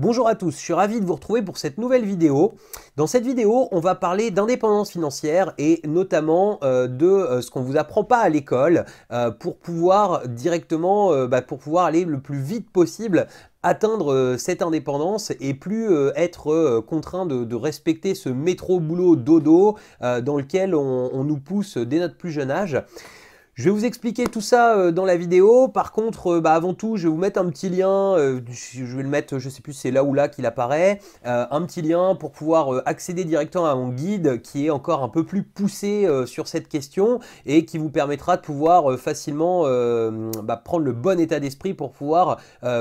Bonjour à tous, je suis ravi de vous retrouver pour cette nouvelle vidéo. Dans cette vidéo, on va parler d'indépendance financière et notamment euh, de euh, ce qu'on vous apprend pas à l'école euh, pour pouvoir directement, bah, pour pouvoir aller le plus vite possible atteindre cette indépendance et plus être contraint de, respecter ce métro boulot dodo dans lequel on nous pousse dès notre plus jeune âge. Je vais vous expliquer tout ça euh, dans la vidéo. Par contre, euh, bah, avant tout, je vais vous mettre un petit lien. Euh, je vais le mettre, je sais plus, c'est là ou là qu'il apparaît. un petit lien pour pouvoir accéder directement à mon guide qui est encore un peu plus poussé sur cette question et qui vous permettra de pouvoir facilement bah, prendre le bon état d'esprit pour pouvoir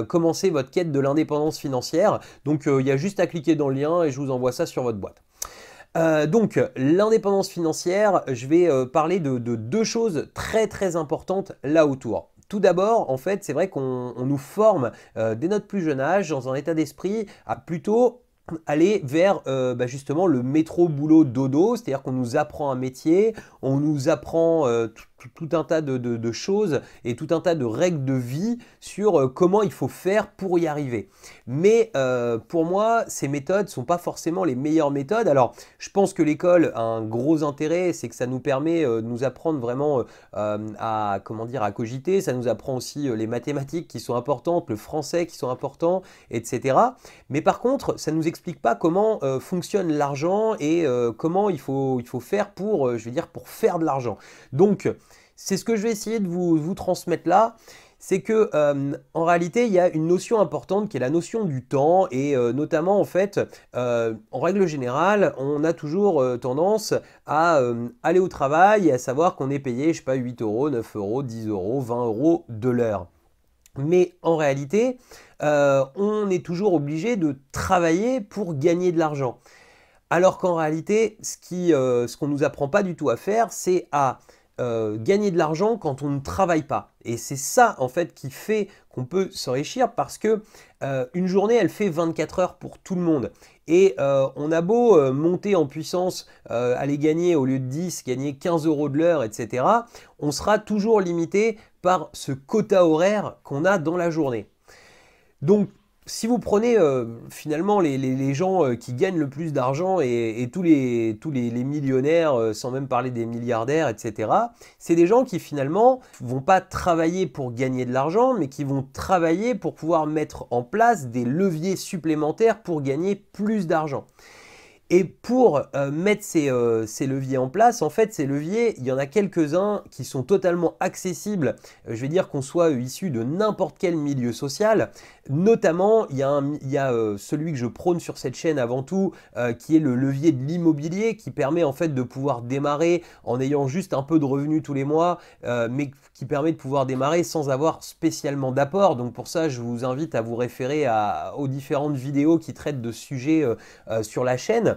commencer votre quête de l'indépendance financière. Donc, il y a juste à cliquer dans le lien et je vous envoie ça sur votre boîte. Euh, donc l'indépendance financière, je vais euh, parler de, deux choses très très importantes là autour. Tout d'abord, en fait, c'est vrai qu'on nous forme euh, dès notre plus jeune âge dans un état d'esprit à plutôt aller vers bah, justement le métro boulot dodo, c'est-à-dire qu'on nous apprend un métier, on nous apprend tout, un tas de, choses et tout un tas de règles de vie sur euh, comment il faut faire pour y arriver. Mais euh, pour moi, ces méthodes ne sont pas forcément les meilleures méthodes. Alors, je pense que l'école a un gros intérêt, c'est que ça nous permet euh, de nous apprendre vraiment à, comment dire, à cogiter, ça nous apprend aussi les mathématiques qui sont importantes, le français qui sont importants, etc. Mais par contre, ça ne nous explique pas comment fonctionne l'argent et comment il faut, il faut faire pour, je veux dire, pour faire de l'argent. Donc, c'est ce que je vais essayer de vous, transmettre là. C'est que euh, en réalité, il y a une notion importante qui est la notion du temps, et euh, notamment en fait, euh, en règle générale, on a toujours tendance à aller au travail et à savoir qu'on est payé, je sais pas, 8 euros, 9 euros, 10 euros, 20 euros de l'heure. Mais en réalité, on est toujours obligé de travailler pour gagner de l'argent. Alors qu'en réalité, ce qu'on ne nous apprend pas du tout à faire, c'est à euh, gagner de l'argent quand on ne travaille pas. Et c'est ça en fait qui fait qu'on peut s'enrichir parce que euh, une journée elle fait 24 heures pour tout le monde. Et euh, on a beau monter en puissance, aller gagner au lieu de 10, gagner 15 euros de l'heure, etc. On sera toujours limité par ce quota horaire qu'on a dans la journée. Donc si vous prenez euh, finalement les, gens euh, qui gagnent le plus d'argent et, tous les, tous les, millionnaires, euh, sans même parler des milliardaires, etc., c'est des gens qui finalement vont pas travailler pour gagner de l'argent, mais qui vont travailler pour pouvoir mettre en place des leviers supplémentaires pour gagner plus d'argent. Et pour euh, mettre euh, ces, leviers en place, en fait, ces leviers, il y en a quelques-uns qui sont totalement accessibles. Euh, je vais dire qu'on soit issu de n'importe quel milieu social. Notamment, il y a, celui que je prône sur cette chaîne avant tout, qui est le levier de l'immobilier, qui permet en fait de pouvoir démarrer en ayant juste un peu de revenus tous les mois, mais qui permet de pouvoir démarrer sans avoir spécialement d'apport. Donc pour ça, je vous invite à vous référer aux différentes vidéos qui traitent de sujets sur la chaîne.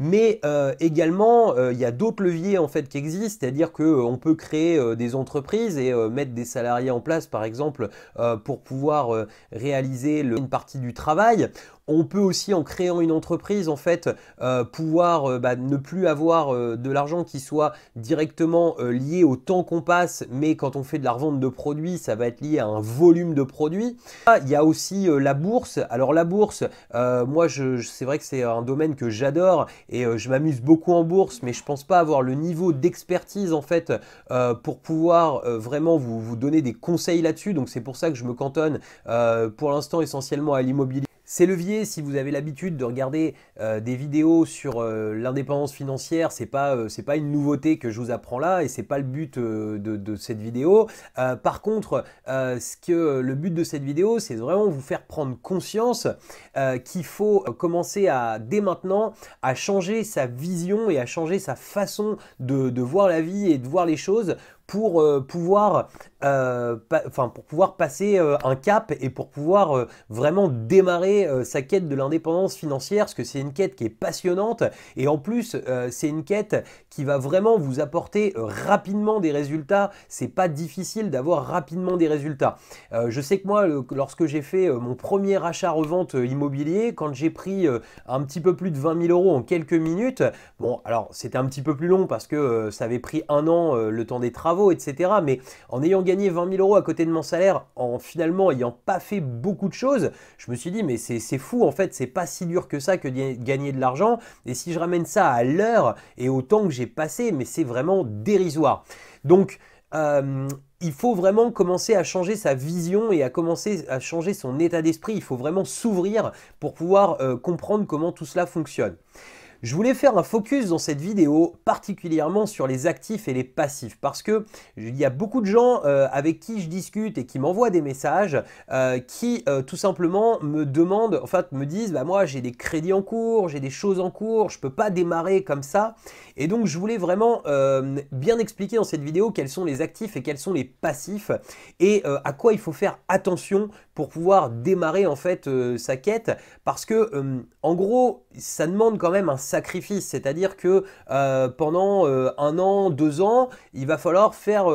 Mais euh, également, euh, il y a d'autres leviers en fait qui existent, c'est-à-dire qu'on euh, peut créer des entreprises et mettre des salariés en place, par exemple, pour pouvoir réaliser une partie du travail. On peut aussi, en créant une entreprise, en fait, pouvoir bah, ne plus avoir de l'argent qui soit directement lié au temps qu'on passe, mais quand on fait de la revente de produits, ça va être lié à un volume de produits. Ah, il y a aussi la bourse. Alors la bourse, moi, c'est vrai que c'est un domaine que j'adore et euh, je m'amuse beaucoup en bourse, mais je pense pas avoir le niveau d'expertise en fait euh, pour pouvoir euh, vraiment vous, vous, donner des conseils là-dessus. Donc c'est pour ça que je me cantonne pour l'instant essentiellement à l'immobilier ces leviers, si vous avez l'habitude de regarder euh, des vidéos sur euh, l'indépendance financière, ce n'est euh, pas une nouveauté que je vous apprends là et ce n'est pas le but de, cette vidéo. par contre, ce que le but de cette vidéo, c'est vraiment vous faire prendre conscience qu'il faut commencer à dès maintenant à changer sa vision et à changer sa façon de voir la vie et de voir les choses pour euh, pouvoir, euh, enfin pour pouvoir passer euh, un cap et pour pouvoir vraiment démarrer sa quête de l'indépendance financière, parce que c'est une quête qui est passionnante et en plus c'est une quête qui va vraiment vous apporter rapidement des résultats. C'est pas difficile d'avoir rapidement des résultats. je sais que moi, lorsque j'ai fait mon premier achat-revente immobilier, quand j'ai pris un petit peu plus de 20 000 euros en quelques minutes, bon alors c'était un petit peu plus long parce que ça avait pris un an le temps des travaux etc. Mais en ayant gagné 20 000 euros à côté de mon salaire, en finalement ayant pas fait beaucoup de choses, je me suis dit, mais c'est fou, en fait, c'est pas si dur que ça que gagner de l'argent. Et si je ramène ça à l'heure et au temps que j'ai passé, mais c'est vraiment dérisoire. Donc, euh, il faut vraiment commencer à changer sa vision et à commencer à changer son état d'esprit. Il faut vraiment s'ouvrir pour pouvoir euh, comprendre comment tout cela fonctionne. Je voulais faire un focus dans cette vidéo particulièrement sur les actifs et les passifs parce que il y a beaucoup de gens euh, avec qui je discute et qui m'envoient des messages euh, qui euh, tout simplement me demandent, en fait me disent bah moi j'ai des crédits en cours, j'ai des choses en cours, je peux pas démarrer comme ça et donc je voulais vraiment bien expliquer dans cette vidéo quels sont les actifs et quels sont les passifs et à quoi il faut faire attention pouvoir démarrer en fait euh, sa quête parce que euh, en gros ça demande quand même un sacrifice c'est à dire que euh, pendant un an deux ans il va falloir faire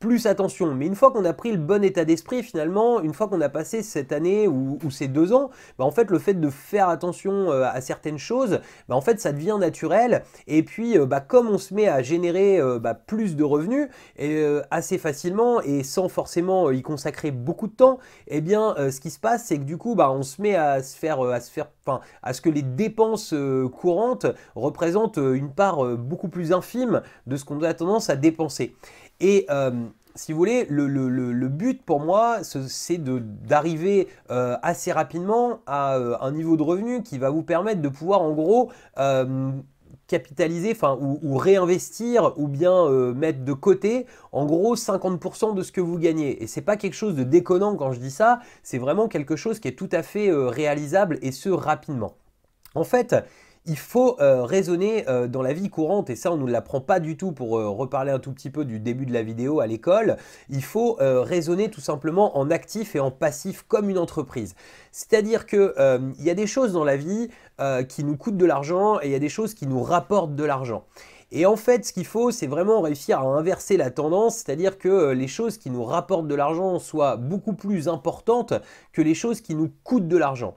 plus attention mais une fois qu'on a pris le bon état d'esprit finalement une fois qu'on a passé cette année ou, ces deux ans bah, en fait le fait de faire attention à certaines choses bah, en fait ça devient naturel et puis bah, comme on se met à générer bah, plus de revenus et, assez facilement et sans forcément y consacrer beaucoup de temps eh bien, euh, ce qui se passe, c'est que du coup, bah, on se met à se faire, euh, à faire, enfin, à ce que les dépenses euh, courantes représentent une part beaucoup plus infime de ce qu'on a tendance à dépenser. Et si vous voulez, le, but pour moi, c'est d'arriver assez rapidement à un niveau de revenu qui va vous permettre de pouvoir en gros capitaliser, enfin, ou, réinvestir, ou bien euh, mettre de côté, en gros, 50% de ce que vous gagnez. Et c'est pas quelque chose de déconnant quand je dis ça, c'est vraiment quelque chose qui est tout à fait euh, réalisable et ce rapidement. En fait, il faut euh, raisonner euh, dans la vie courante, et ça on ne l'apprend pas du tout pour euh, reparler un tout petit peu du début de la vidéo à l'école, il faut raisonner tout simplement en actif et en passif comme une entreprise. C'est-à-dire qu'il y a des choses dans la vie qui nous coûtent de l'argent et il y a des choses qui nous rapportent de l'argent. Et en fait, ce qu'il faut, c'est vraiment réussir à inverser la tendance, c'est-à-dire que les choses qui nous rapportent de l'argent soient beaucoup plus importantes que les choses qui nous coûtent de l'argent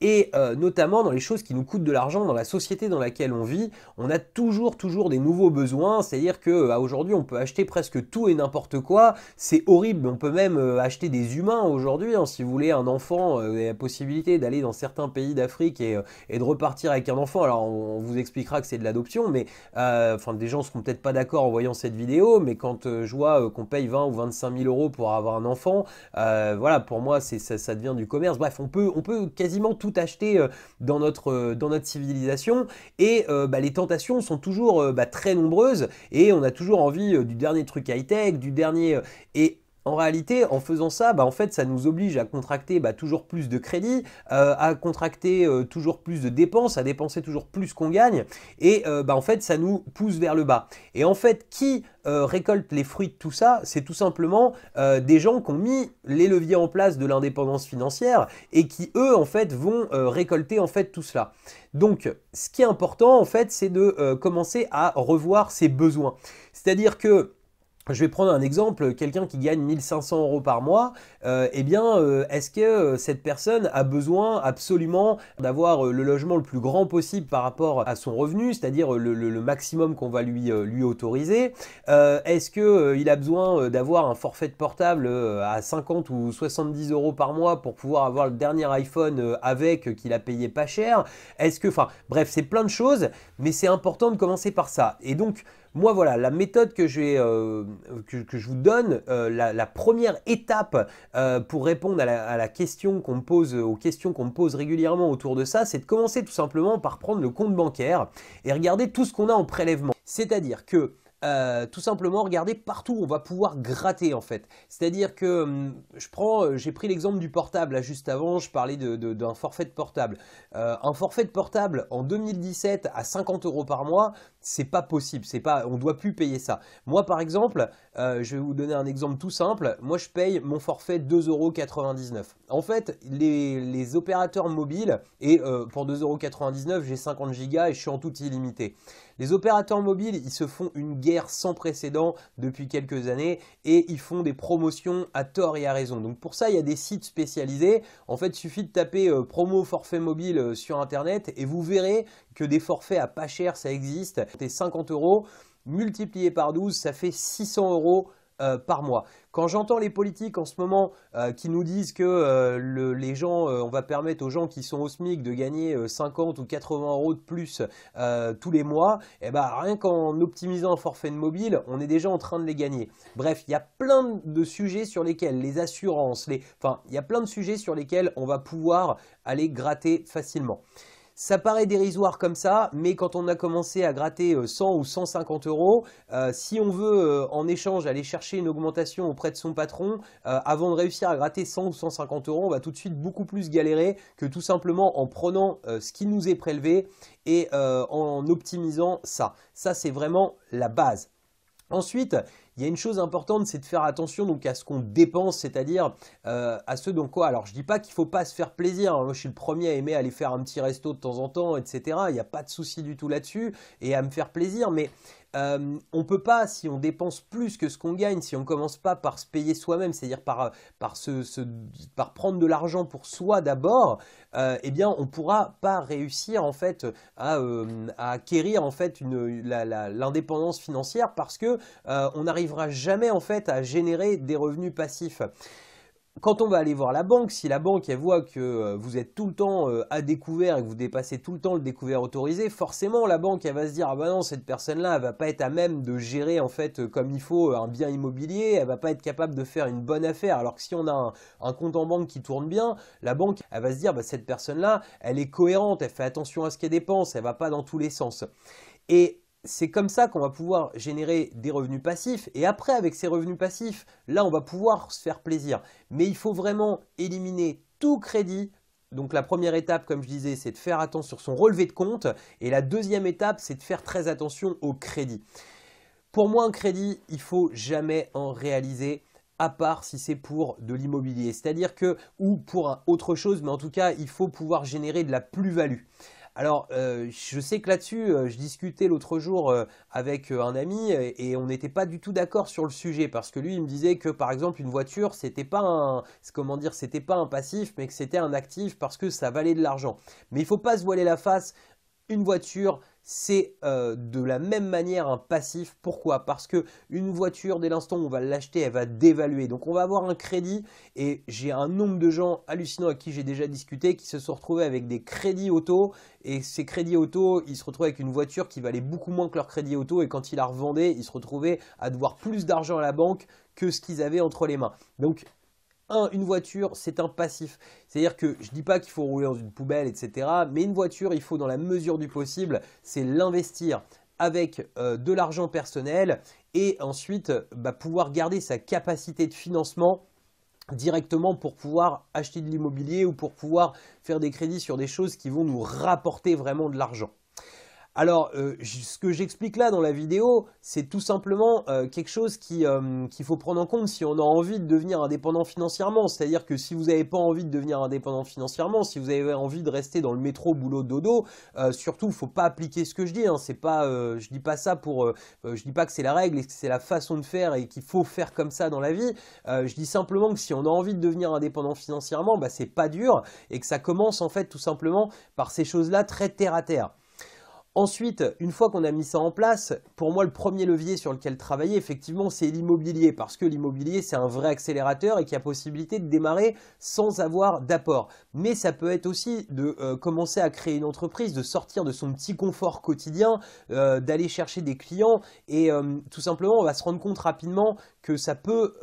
et euh, notamment dans les choses qui nous coûtent de l'argent dans la société dans laquelle on vit, on a toujours toujours des nouveaux besoins, c'est-à-dire que euh, aujourd'hui on peut acheter presque tout et n'importe quoi, c'est horrible, on peut même euh, acheter des humains aujourd'hui, hein, si vous voulez un enfant, et la possibilité d'aller dans certains pays d'Afrique et, et, de repartir avec un enfant, alors on, vous expliquera que c'est de l'adoption, mais enfin des gens seront peut-être pas d'accord en voyant cette vidéo, mais quand je vois qu'on paye 20 ou 25 000 euros pour avoir un enfant, voilà pour moi ça, ça devient du commerce, bref on peut, on peut quasiment tout acheter euh, dans notre, euh, dans notre civilisation et euh, bah, les tentations sont toujours bah, très nombreuses et on a toujours envie du dernier truc high-tech, du dernier... et en réalité, en faisant ça, bah, en fait, ça nous oblige à contracter bah, toujours plus de crédits, euh, à contracter euh, toujours plus de dépenses, à dépenser toujours plus qu'on gagne, et euh, bah, en fait, ça nous pousse vers le bas. Et en fait, qui récolte les fruits de tout ça C'est tout simplement des gens qui ont mis les leviers en place de l'indépendance financière et qui, eux, en fait, vont récolter en fait tout cela. Donc, ce qui est important, en fait, c'est de commencer à revoir ses besoins. C'est-à-dire que je vais prendre un exemple, quelqu'un qui gagne 1500 euros par mois, euh, eh bien, euh, est-ce que euh, cette personne a besoin absolument d'avoir le logement le plus grand possible par rapport à son revenu, c'est-à-dire le, maximum qu'on va lui, lui autoriser Est-ce qu'il a besoin d'avoir un forfait de portable à 50 ou 70 euros par mois pour pouvoir avoir le dernier iPhone avec qu'il a payé pas cher Est-ce que, enfin, bref, c'est plein de choses, mais c'est important de commencer par ça. Et donc, moi, voilà, la méthode que, euh, je vous donne, euh, la, première étape euh, pour répondre à la, question qu'on pose, aux questions qu'on me pose régulièrement autour de ça, c'est de commencer tout simplement par prendre le compte bancaire et regarder tout ce qu'on a en prélèvement. C'est-à-dire que tout simplement regardez partout où on va pouvoir gratter en fait. C'est-à-dire que hum, je prends, j'ai pris l'exemple du portable là juste avant, je parlais d'un forfait de portable. un forfait de portable en 2017 à 50 euros par mois, c'est pas possible, c'est pas, on doit plus payer ça. Moi par exemple, euh, je vais vous donner un exemple tout simple, moi je paye mon forfait 2,99€. En fait, les, opérateurs mobiles, et euh, pour 2,99€ j'ai 50 gigas et je suis en tout illimité. Les opérateurs mobiles, ils se font une guerre sans précédent depuis quelques années et ils font des promotions à tort et à raison. Donc pour ça, il y a des sites spécialisés. En fait, il suffit de taper euh, promo forfait mobile sur internet et vous verrez que des forfaits à pas cher, ça existe. C'est 50 euros multiplié par 12, ça fait 600 euros euh, par mois. Quand j'entends les politiques en ce moment euh, qui nous disent que euh, les gens, on va permettre aux gens qui sont au SMIC de gagner 50 ou 80 euros de plus tous les mois, eh ben, rien qu'en optimisant un forfait de mobile, on est déjà en train de les gagner. Bref, il y a plein de sujets sur lesquels les assurances, enfin, il y a plein de sujets sur lesquels on va pouvoir aller gratter facilement. Ça paraît dérisoire comme ça, mais quand on a commencé à gratter 100 euh, ou 150 euros, euh, si on veut euh, en échange aller chercher une augmentation auprès de son patron, avant de réussir à gratter 100 ou 150 euros, on va tout de suite beaucoup plus galérer que tout simplement en prenant ce qui nous est prélevé et en optimisant ça. Ça, c'est vraiment la base. Ensuite, il y a une chose importante, c'est de faire attention donc à ce qu'on dépense, c'est-à-dire euh, à ce dont quoi. Alors je dis pas qu'il faut pas se faire plaisir. Hein. Moi, je suis le premier à aimer aller faire un petit resto de temps en temps, etc. Il n'y a pas de souci du tout là-dessus et à me faire plaisir, mais euh, on ne peut pas, si on dépense plus que ce qu'on gagne, si on ne commence pas par se payer soi-même, c'est-à-dire par, euh, prendre de l'argent pour soi d'abord, euh, eh bien, on ne pourra pas réussir en fait à, acquérir en fait l'indépendance financière parce qu'on n'arrivera jamais en fait à générer des revenus passifs. Quand on va aller voir la banque, si la banque voit que euh, vous êtes tout le temps euh, à découvert et que vous dépassez tout le temps le découvert autorisé, forcément la banque elle va se dire ah bah ben non cette personne là elle va pas être à même de gérer en fait euh, comme il faut un bien immobilier, elle va pas être capable de faire une bonne affaire. Alors que si on a un, compte en banque qui tourne bien, la banque va se dire bah, cette personne là elle est cohérente, elle fait attention à ce qu'elle dépense, elle va pas dans tous les sens. Et c'est comme ça qu'on va pouvoir générer des revenus passifs. Et après, avec ces revenus passifs, là, on va pouvoir se faire plaisir. Mais il faut vraiment éliminer tout crédit. Donc la première étape, comme je disais, c'est de faire attention sur son relevé de compte. Et la deuxième étape, c'est de faire très attention au crédit. Pour moi, un crédit, il ne faut jamais en réaliser à part si c'est pour de l'immobilier, c'est-à-dire que, ou pour autre chose, mais en tout cas, il faut pouvoir générer de la plus-value. Alors, euh, je sais que là-dessus, euh, je discutais l'autre jour euh, avec un ami et, on n'était pas du tout d'accord sur le sujet parce que lui, il me disait que par exemple, une voiture, c'était pas un, comment dire, c'était pas un passif, mais que c'était un actif parce que ça valait de l'argent. Mais il faut pas se voiler la face. Une voiture, c'est euh, de la même manière un passif. Pourquoi Parce que une voiture, dès l'instant où on va l'acheter, elle va dévaluer. Donc on va avoir un crédit et j'ai un nombre de gens hallucinants à qui j'ai déjà discuté qui se sont retrouvés avec des crédits auto et ces crédits auto, ils se retrouvaient avec une voiture qui valait beaucoup moins que leur crédit auto et quand ils la revendaient, ils se retrouvaient à devoir plus d'argent à la banque que ce qu'ils avaient entre les mains. Donc une voiture, c'est un passif. C'est-à-dire que je ne dis pas qu'il faut rouler dans une poubelle, etc. Mais une voiture, il faut, dans la mesure du possible, c'est l'investir avec euh, de l'argent personnel et ensuite bah, pouvoir garder sa capacité de financement directement pour pouvoir acheter de l'immobilier ou pour pouvoir faire des crédits sur des choses qui vont nous rapporter vraiment de l'argent. Alors, euh, ce que j'explique là dans la vidéo, c'est tout simplement euh, quelque chose euh, qu'il faut prendre en compte si on a envie de devenir indépendant financièrement. C'est-à-dire que si vous n'avez pas envie de devenir indépendant financièrement, si vous avez envie de rester dans le métro, boulot, dodo, surtout, il ne faut pas appliquer ce que je dis. Hein. pas, je dis pas ça pour, je dis pas que c'est la règle et que c'est la façon de faire et qu'il faut faire comme ça dans la vie. je dis simplement que si on a envie de devenir indépendant financièrement, ce bah, c'est pas dur et que ça commence en fait tout simplement par ces choses-là très terre à terre. Ensuite, une fois qu'on a mis ça en place, pour moi, le premier levier sur lequel travailler, effectivement, c'est l'immobilier, parce que l'immobilier, c'est un vrai accélérateur et qui a possibilité de démarrer sans avoir d'apport. Mais ça peut être aussi de euh, commencer à créer une entreprise, de sortir de son petit confort quotidien, euh, d'aller chercher des clients, et euh, tout simplement, on va se rendre compte rapidement que ça peut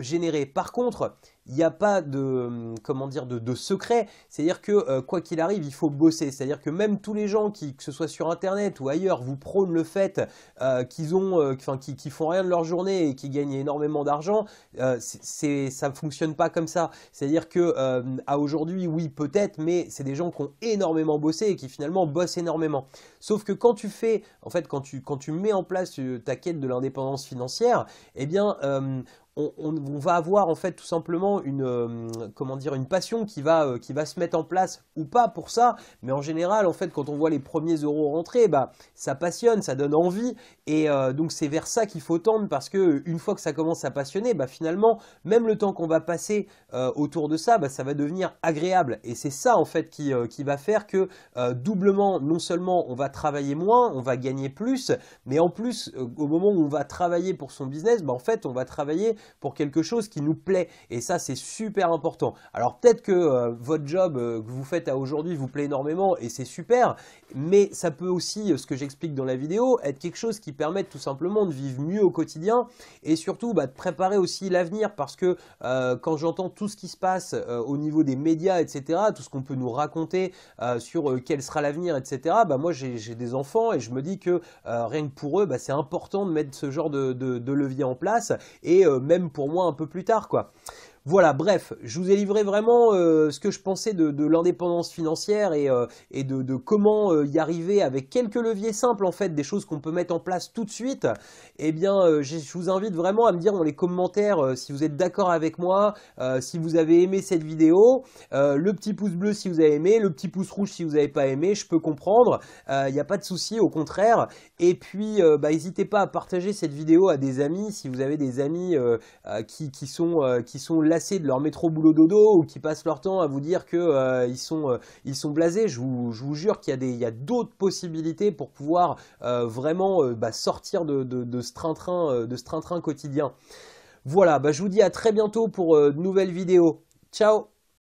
générer. Par contre, il n'y a pas de, hum, comment dire, de, secret. C'est-à-dire que euh, quoi qu'il arrive, il faut bosser. C'est-à-dire que même tous les gens qui, que ce soit sur Internet ou ailleurs, vous prônent le fait euh, qu'ils ont, euh, enfin, qui, font rien de leur journée et qui gagnent énormément d'argent, c'est, ça ne fonctionne pas comme ça. C'est-à-dire que à aujourd'hui, oui, peut-être, mais c'est des gens qui ont énormément bossé et qui finalement bossent énormément. Sauf que quand tu fais, en fait, quand tu, quand tu mets en place ta quête de l'indépendance financière, eh bien, on, va avoir en fait tout simplement une, euh, comment dire, une passion qui va, euh, qui va se mettre en place ou pas pour ça. Mais en général, en fait, quand on voit les premiers euros rentrer, bah, ça passionne, ça donne envie. Et euh, donc c'est vers ça qu'il faut tendre parce que une fois que ça commence à passionner, bah finalement, même le temps qu'on va passer euh, autour de ça, bah, ça va devenir agréable. Et c'est ça en fait qui, euh, va faire que doublement, non seulement on va travailler moins, on va gagner plus, mais en plus, au moment où on va travailler pour son business, bah en fait on va travailler pour quelque chose qui nous plaît. Et ça c'est super important. Alors peut-être que votre job que vous faites à aujourd'hui vous plaît énormément et c'est super, mais ça peut aussi, ce que j'explique dans la vidéo, être quelque chose qui permettre tout simplement de vivre mieux au quotidien et surtout bah, de préparer aussi l'avenir parce que euh, quand j'entends tout ce qui se passe euh, au niveau des médias, etc., tout ce qu'on peut nous raconter euh, sur quel sera l'avenir, etc., bah, moi j'ai des enfants et je me dis que rien que pour eux, bah, c'est important de mettre ce genre de levier en place et même pour moi un peu plus tard. quoi. Voilà, bref, je vous ai livré vraiment euh, ce que je pensais de, l'indépendance financière et, euh, de, comment euh, y arriver avec quelques leviers simples en fait, des choses qu'on peut mettre en place tout de suite. Eh bien, je, vous invite vraiment à me dire dans les commentaires si vous êtes d'accord avec moi, si vous avez aimé cette vidéo, le petit pouce bleu si vous avez aimé, le petit pouce rouge si vous n'avez pas aimé, je peux comprendre, il n'y a pas de souci, au contraire. Et puis, bah, n'hésitez pas à partager cette vidéo à des amis si vous avez des amis qui, sont qui sont de leur métro boulot dodo ou qui passent leur temps à vous dire que euh, ils sont euh, ils sont blasés, je vous, jure qu'il y a des d'autres possibilités pour pouvoir euh, vraiment bah, sortir de, ce train-train de ce train-train quotidien. Voilà, bah, je vous dis à très bientôt pour de nouvelles vidéos. Ciao